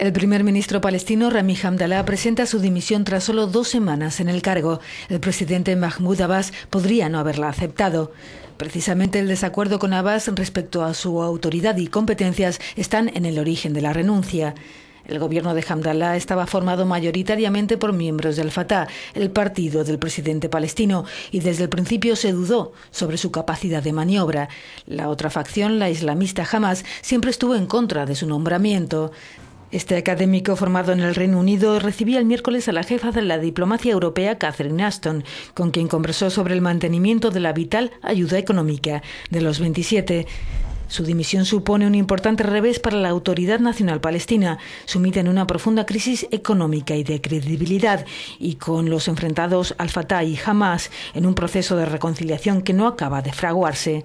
El primer ministro palestino Rami Hamdallah presenta su dimisión tras solo dos semanas en el cargo. El presidente Mahmoud Abbas podría no haberla aceptado. Precisamente el desacuerdo con Abbas respecto a su autoridad y competencias están en el origen de la renuncia. El gobierno de Hamdallah estaba formado mayoritariamente por miembros del Fatah, el partido del presidente palestino, y desde el principio se dudó sobre su capacidad de maniobra. La otra facción, la islamista Hamas, siempre estuvo en contra de su nombramiento. Este académico formado en el Reino Unido recibía el miércoles a la jefa de la diplomacia europea, Catherine Ashton, con quien conversó sobre el mantenimiento de la vital ayuda económica de los 27. Su dimisión supone un importante revés para la Autoridad Nacional Palestina, sumida en una profunda crisis económica y de credibilidad, y con los enfrentados al Fatah y Hamas en un proceso de reconciliación que no acaba de fraguarse.